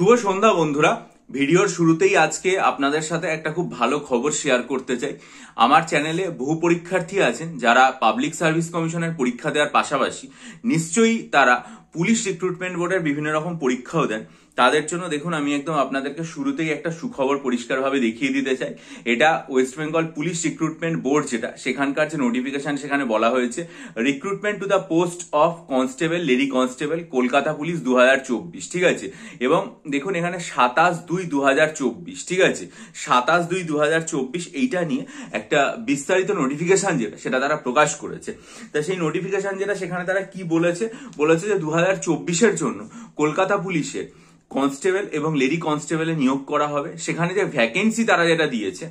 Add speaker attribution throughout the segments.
Speaker 1: শুভ সন্ধ্যা বন্ধুরা ভিডিওর শুরুতেই আজকে আপনাদের সাথে একটা খুব ভালো খবর শেয়ার করতে চাই আমার চ্যানেলে বহু পরীক্ষার্থী আছেন যারা পাবলিক সার্ভিস কমিশনের পরীক্ষা দেওয়ার পাশাপাশি নিশ্চয়ই তারা পুলিশ রিক্রুটমেন্ট বোর্ডের বিভিন্ন রকম পরীক্ষাও দেন তাদের জন্য দেখুন আমি একদম আপনাদেরকে শুরুতেই একটা সুখবর পরিষ্কারভাবে দেখিয়ে দিতে চাই এটা West Bengal police recruitment board যেটা সেখানকার যে নোটিফিকেশন সেখানে বলা হয়েছে recruitment to the post of constable lady constable Kolkata police দু ঠিক আছে এবং দেখুন এখানে সাতাশ দুই দু ঠিক আছে সাতাশ দুই দু এইটা নিয়ে একটা বিস্তারিত নোটিফিকেশন যেটা সেটা তারা প্রকাশ করেছে তা সেই নোটিফিকেশন যেটা সেখানে তারা কি বলেছে বলেছে যে দু হাজার জন্য কলকাতা পুলিশের কনস্টেবল এবং লেডি কনস্টেবলে নিয়োগ করা হবে সেখানে যে ভ্যাকেন্সি তারা যেটা দিয়েছে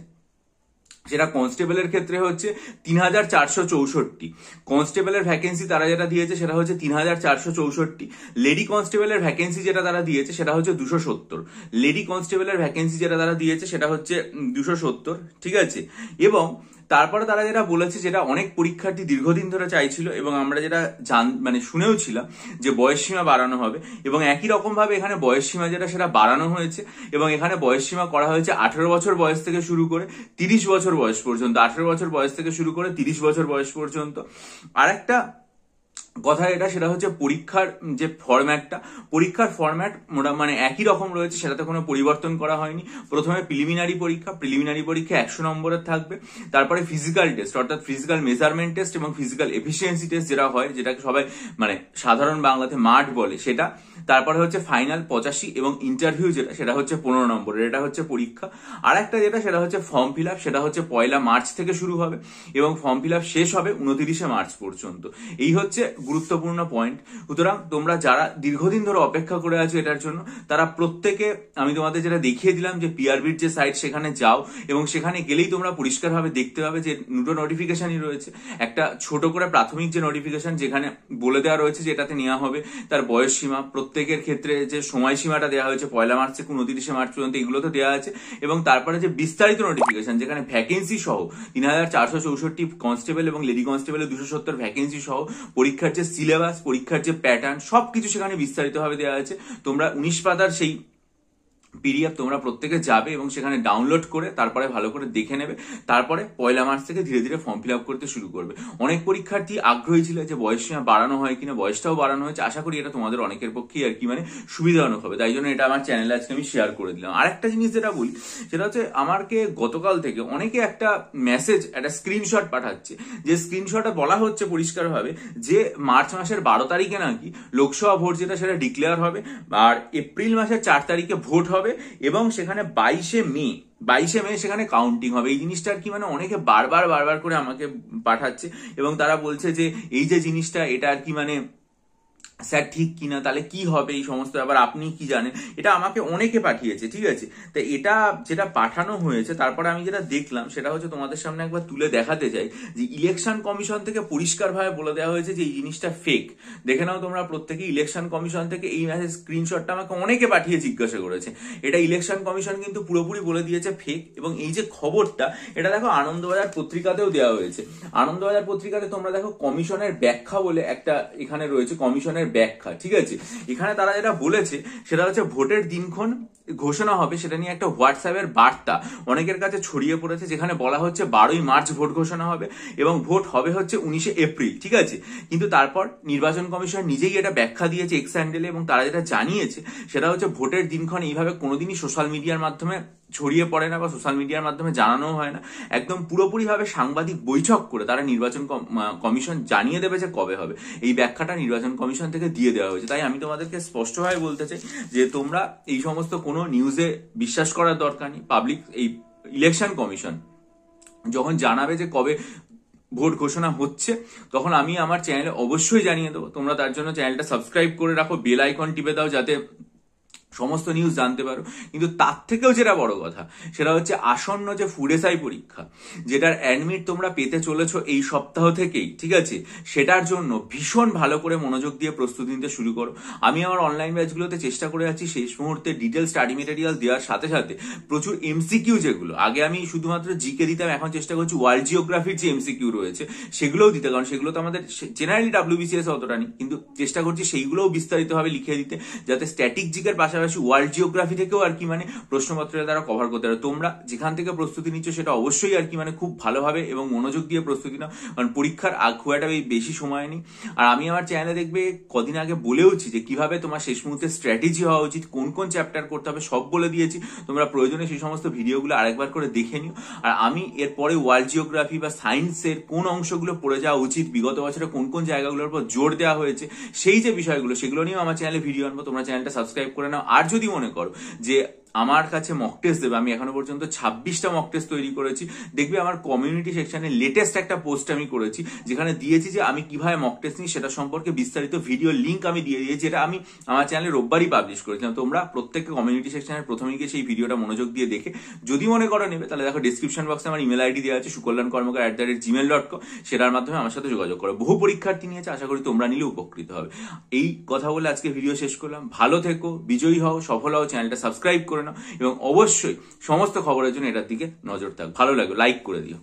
Speaker 1: সেটা কনস্টেবলের ক্ষেত্রে হচ্ছে তিন হাজার চারশো চৌষট্টি কনস্টেবলের ভ্যাকেন্সি তারা যেটা দিয়েছে সেটা হচ্ছে তিন হাজার চারশো চৌষট্টি লেডি কনস্টেবলের ভ্যাকেন্সি যেটা তারা দিয়েছে সেটা হচ্ছে দুশো সত্তর লেডি কনস্টেবলের ভ্যাকেন্সি যেটা তারা দিয়েছে সেটা হচ্ছে দুশো সত্তর ঠিক আছে এবং তারপরে তারা যেটা বলেছে যেটা অনেক পরীক্ষার্থী দীর্ঘদিন ধরে চাইছিল এবং আমরা যেটা জান মানে শুনেও ছিলাম যে বয়সসীমা বাড়ানো হবে এবং একই রকমভাবে এখানে বয়সসীমা যেটা সেটা বাড়ানো হয়েছে এবং এখানে বয়সসীমা করা হয়েছে আঠেরো বছর বয়স থেকে শুরু করে তিরিশ বছর বয়স পর্যন্ত আঠেরো বছর বয়স থেকে শুরু করে তিরিশ বছর বয়স পর্যন্ত আর একটা কথা এটা সেটা হচ্ছে পরীক্ষার যে ফরম্যাটটা পরীক্ষার ফরম্যাট মানে একই রকম রয়েছে সেটাতে কোনো পরিবর্তন করা হয়নি প্রথমে প্রিলিমিনারি পরীক্ষা প্রিলিমিনারি পরীক্ষা একশো নম্বরের থাকবে তারপরে ফিজিক্যাল টেস্ট অর্থাৎ ফিজিক্যাল মেজারমেন্ট টেস্ট এবং ফিজিক্যাল এফিসিয়েন্সি টেস্ট যেটা হয় যেটাকে সবাই মানে সাধারণ বাংলাতে মাঠ বলে সেটা তারপরে হচ্ছে ফাইনাল পঁচাশি এবং ইন্টারভিউ যেটা সেটা হচ্ছে পনেরো নম্বরের এটা হচ্ছে পরীক্ষা আর একটা যেটা সেটা হচ্ছে ফর্ম ফিল আপ সেটা হচ্ছে পয়লা মার্চ থেকে শুরু হবে এবং ফর্ম ফিল আপ শেষ হবে উনতিরিশে মার্চ পর্যন্ত এই হচ্ছে গুরুত্বপূর্ণ পয়েন্ট সুতরাং তোমরা যারা দীর্ঘদিন ধরে অপেক্ষা করে আছো এটার জন্য তারা প্রত্যেকে আমি তোমাদের যেটা দেখিয়ে দিলাম যে পিআরবির যে সাইট সেখানে যাও এবং সেখানে গেলেই তোমরা পরিষ্কারভাবে দেখতে পাবে যে দুটো নোটিফিকেশনই রয়েছে একটা ছোট করে প্রাথমিক যে নোটিফিকেশন যেখানে বলে দেওয়া রয়েছে যে এটাতে নেওয়া হবে তার বয়স সীমা প্রত্যেক প্রত্যেকের ক্ষেত্রে যে সময়সীমাটা দেওয়া হয়েছে পয়লা মার্চ থেকে উনত্রিশে মার্চ পর্যন্ত এগুলো তো দেওয়া আছে এবং তারপরে যে বিস্তারিত নোটিফিকেশন যেখানে ভ্যাকেন্সি সহ তিন হাজার চারশো চৌষট্টি কনস্টেবল এবং লেডি কনস্টেবল দুশো সত্তর ভ্যাকেন্সি সহ পরীক্ষার যে সিলেবাস পরীক্ষার যে প্যাটার্ন সবকিছু সেখানে বিস্তারিতভাবে দেওয়া আছে তোমরা উনিশ পাতার সেই পিডিএফ তোমরা প্রত্যেকে যাবে এবং সেখানে ডাউনলোড করে তারপরে ভালো করে দেখে নেবে তারপরে পয়লা মার্চ থেকে ধীরে ধীরে ফর্ম ফিল আপ করতে শুরু করবে অনেক পরীক্ষার্থী আগ্রহী ছিল যে বয়স সীমা বাড়ানো হয় কিনা বয়সটাও বাড়ানো হয়েছে আশা করি এটা তোমাদের অনেকের পক্ষেই আর কি মানে সুবিধাজনক হবে তাই জন্য এটা আমার চ্যানেলে আজকে আমি শেয়ার করে দিলাম আর একটা জিনিস যেটা বলি সেটা হচ্ছে আমাকে গতকাল থেকে অনেকে একটা মেসেজ একটা স্ক্রিনশট পাঠাচ্ছে যে স্ক্রিনশটে বলা হচ্ছে পরিষ্কারভাবে যে মার্চ মাসের বারো তারিখে নাকি লোকসভা ভোট যেটা সেটা ডিক্লেয়ার হবে আর এপ্রিল মাসের চার তারিখে ভোট হবে হবে এবং সেখানে বাইশে মে বাইশে মে সেখানে কাউন্টিং হবে এই জিনিসটা আর কি মানে অনেকে বারবার বারবার করে আমাকে পাঠাচ্ছে এবং তারা বলছে যে এই যে জিনিসটা এটা আর কি মানে স্যার ঠিক কিনা তাহলে কি হবে এই সমস্ত ব্যাপার আপনি কি জানেন এটা আমাকে অনেকে পাঠিয়েছে ঠিক আছে তো এটা যেটা পাঠানো হয়েছে তারপরে আমি যেটা দেখলাম সেটা হচ্ছে তোমাদের সামনে একবার তুলে দেখাতে চাই যে ইলেকশন কমিশন থেকে পরিষ্কারভাবে বলে দেওয়া হয়েছে যে এই জিনিসটা ফেক দেখে নাও তোমরা প্রত্যেকে ইলেকশন কমিশন থেকে এই ম্যাসেজ স্ক্রিনশটটা আমাকে অনেকে পাঠিয়ে জিজ্ঞাসা করেছে এটা ইলেকশন কমিশন কিন্তু পুরোপুরি বলে দিয়েছে ফেক এবং এই যে খবরটা এটা দেখো আনন্দবাজার পত্রিকাতেও দেওয়া হয়েছে আনন্দবাজার পত্রিকাতে তোমরা দেখো কমিশনের ব্যাখ্যা বলে একটা এখানে রয়েছে কমিশনের ব্যাখ্যা ঠিক আছে এখানে তারা যেটা বলেছে সেটা হচ্ছে ভোটের দিনক্ষণ ঘোষণা হবে সেটা নিয়ে একটা হোয়াটসঅ্যাপের বার্তা অনেকের কাছে ছড়িয়ে পড়েছে যেখানে বলা হচ্ছে বারোই মার্চ ভোট ঘোষণা হবে এবং ভোট হবে হচ্ছে উনিশে এপ্রিল ঠিক আছে কিন্তু তারপর নির্বাচন কমিশন নিজেই এটা ব্যাখ্যা দিয়েছে এক্স অ্যান্ডেলে এবং তারা যেটা জানিয়েছে সেটা হচ্ছে ভোটের দিনক্ষণ এইভাবে কোনোদিনই সোশ্যাল মিডিয়ার মাধ্যমে ছড়িয়ে পড়ে না বা সোশ্যাল মিডিয়ার মাধ্যমে জানানো হয় না একদম পুরোপুরিভাবে সাংবাদিক বৈঠক করে তারা নির্বাচন কমিশন জানিয়ে দেবে যে কবে হবে এই ব্যাখ্যাটা নির্বাচন কমিশন থেকে দিয়ে দেওয়া হয়েছে তাই আমি তোমাদেরকে স্পষ্টভাবে বলতে চাই যে তোমরা এই সমস্ত কোনো নিউজে বিশ্বাস করার দরকার নেই পাবলিক এই ইলেকশন কমিশন যখন জানাবে যে কবে ভোট ঘোষণা হচ্ছে তখন আমি আমার চ্যানেলে অবশ্যই জানিয়ে দেবো তোমরা তার জন্য চ্যানেলটা সাবস্ক্রাইব করে রাখো বেল আইকন টিপে দাও যাতে সমস্ত নিউজ জানতে পারো কিন্তু তার থেকেও যেটা বড় কথা সেটা হচ্ছে আসন্ন যে ফুডেসাই পরীক্ষা যেটার অ্যাডমিট তোমরা পেতে চলেছ এই সপ্তাহ থেকেই ঠিক আছে সেটার জন্য ভীষণ ভালো করে মনোযোগ দিয়ে প্রস্তুতি নিতে শুরু করো আমি আমার অনলাইন ব্যাচগুলোতে চেষ্টা করে যাচ্ছি শেষ মুহূর্তে ডিটেল স্টাডি মেটেরিয়াল দেওয়ার সাথে সাথে প্রচুর এমসিকিউ যেগুলো আগে আমি শুধুমাত্র জিকে দিতাম এখন চেষ্টা করছি ওয়ার্ল্ড জিওগ্রাফির যে এমসিকিউ রয়েছে সেগুলোও দিতে কারণ সেগুলো তো আমাদের জেনারেলি ডাব্লিউবিসিএস অতটা নেই কিন্তু চেষ্টা করছি সেইগুলোও বিস্তারিতভাবে লিখে দিতে যাতে স্ট্যাটিক জিকের পাশাপাশি পাশাপাশি ওয়ার্ল্ড জিওগ্রাফি থেকেও আর কি মানে প্রশ্নপত্রের দ্বারা কভার করতে পারো তোমরা যেখান থেকে প্রস্তুতি নিচ্ছ সেটা অবশ্যই আর কি মানে খুব ভালোভাবে এবং মনোযোগ দিয়ে প্রস্তুতি নাও কারণ পরীক্ষার খুব একটা বেশি সময় নেই আর আমি আমার চ্যানেলে দেখবে কদিন আগে বলেওছি যে কিভাবে তোমার শেষ মুহূর্তে স্ট্র্যাটেজি হওয়া উচিত কোন কোন চ্যাপ্টার করতে হবে সব বলে দিয়েছি তোমরা প্রয়োজনে সেই সমস্ত ভিডিওগুলো আরেকবার করে দেখে নিও আর আমি এরপরে ওয়ার্ল্ড জিওগ্রাফি বা সায়েন্সের কোন অংশগুলো পড়ে যাওয়া উচিত বিগত বছরে কোন কোন জায়গাগুলোর উপর জোর দেওয়া হয়েছে সেই যে বিষয়গুলো সেগুলো নিয়েও আমার চ্যানেলে ভিডিও আনবো তোমরা চ্যানেলটা সাবস্ক্রাইব করে নাও আর যদি মনে করো যে আমার কাছে মক টেস্ট দেবে আমি এখনো পর্যন্ত ছাব্বিশটা মক টেস্ট তৈরি করেছি দেখবি আমার কমিউনিটি সেকশনে লেটেস্ট একটা পোস্ট আমি করেছি যেখানে দিয়েছি যে আমি কিভাবে মক টেস্ট নিই সেটা সম্পর্কে বিস্তারিত ভিডিও লিঙ্ক আমি দিয়ে দিয়েছি যেটা আমি আমার চ্যানেলে রোববারই পাবলিশ করেছিলাম তোমরা প্রত্যেককে কমিউনিটি সেকশনের প্রথমে গিয়ে সেই ভিডিওটা মনোযোগ দিয়ে দেখে যদি মনে করো নেবে তাহলে দেখো ডিসক্রিপশন বক্সে আমার ইমেল আইডি দেওয়া আছে Sukalyan Karmakar at the rate Gmail dot com সেটার মাধ্যমে আমার সাথে যোগাযোগ করো বহু পরীক্ষার্থী নিয়েছে আশা করি তোমরা নিলে উপকৃত হবে এই কথা বলে আজকে ভিডিও শেষ করলাম ভালো থেকো বিজয়ী হও সফল হও চ্যানেলটা সাবস্ক্রাইব করো করে নাও এবং অবশ্যই সমস্ত খবরের জন্য এটার দিকে নজর থাক ভালো লাগবে লাইক করে দিও